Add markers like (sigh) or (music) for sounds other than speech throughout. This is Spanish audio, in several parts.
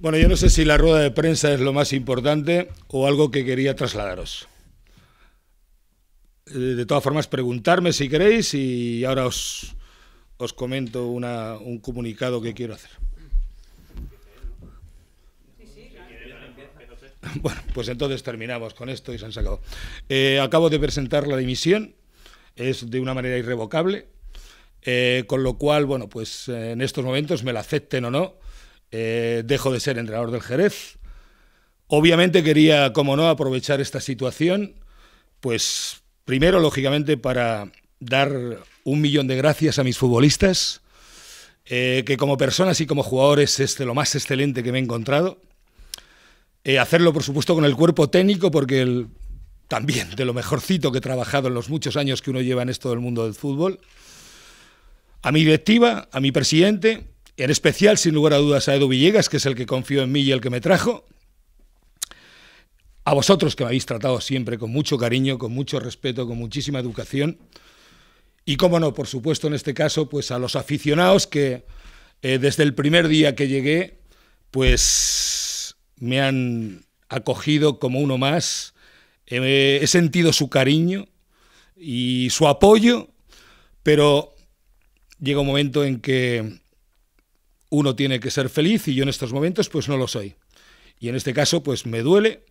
Bueno, yo no sé si la rueda de prensa es lo más importante o algo que quería trasladaros. Eh, de todas formas, preguntarme si queréis y ahora os, os comento un comunicado que quiero hacer. (laughs) Bueno, pues entonces terminamos con esto y se han sacado. Eh, acabo de presentar la dimisión, es de una manera irrevocable, eh, con lo cual, bueno, pues en estos momentos me la acepten o no, eh, dejo de ser entrenador del Jerez. Obviamente quería, como no, aprovechar esta situación, pues primero, lógicamente, para dar un millón de gracias a mis futbolistas, eh, que como personas y como jugadores es de lo más excelente que me he encontrado. Eh, hacerlo, por supuesto, con el cuerpo técnico, porque el, también de lo mejorcito que he trabajado en los muchos años que uno lleva en esto del mundo del fútbol. A mi directiva, a mi presidente, en especial, sin lugar a dudas, a Edu Villegas, que es el que confío en mí y el que me trajo. A vosotros que me habéis tratado siempre con mucho cariño, con mucho respeto, con muchísima educación. Y cómo no, por supuesto, en este caso, pues a los aficionados que eh, desde el primer día que llegué, pues me han acogido como uno más. Eh, he sentido su cariño y su apoyo, pero llega un momento en que uno tiene que ser feliz y yo en estos momentos pues no lo soy. Y en este caso pues me duele.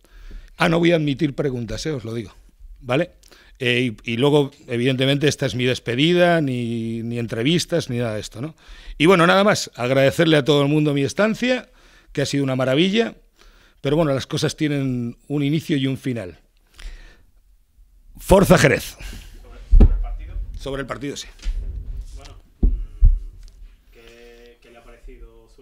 Ah, no voy a admitir preguntas, eh, os lo digo. ¿Vale? Eh, y, luego, evidentemente, esta es mi despedida, ni, entrevistas, ni nada de esto, ¿no? Y bueno, nada más, agradecerle a todo el mundo mi estancia, que ha sido una maravilla, pero bueno, las cosas tienen un inicio y un final. Forza Jerez. ¿Sobre el partido? Sobre el partido, sí.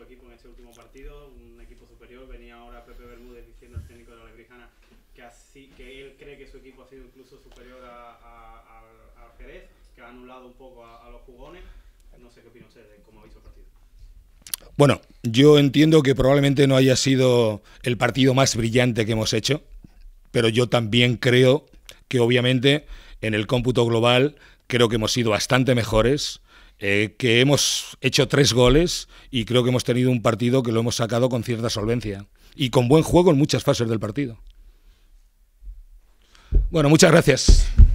equipo en este último partido, un equipo superior. Venía ahora Pepe Bermúdez diciendo al técnico de la Lebrijana que, así, que él cree que su equipo ha sido incluso superior a, a, a, Jerez, que ha anulado un poco a, los jugones. No sé qué opina usted de cómo ha visto el partido. Bueno, yo entiendo que probablemente no haya sido el partido más brillante que hemos hecho, pero yo también creo que obviamente en el cómputo global creo que hemos sido bastante mejores eh, que hemos hecho tres goles y creo que hemos tenido un partido que lo hemos sacado con cierta solvencia y con buen juego en muchas fases del partido. Bueno, muchas gracias.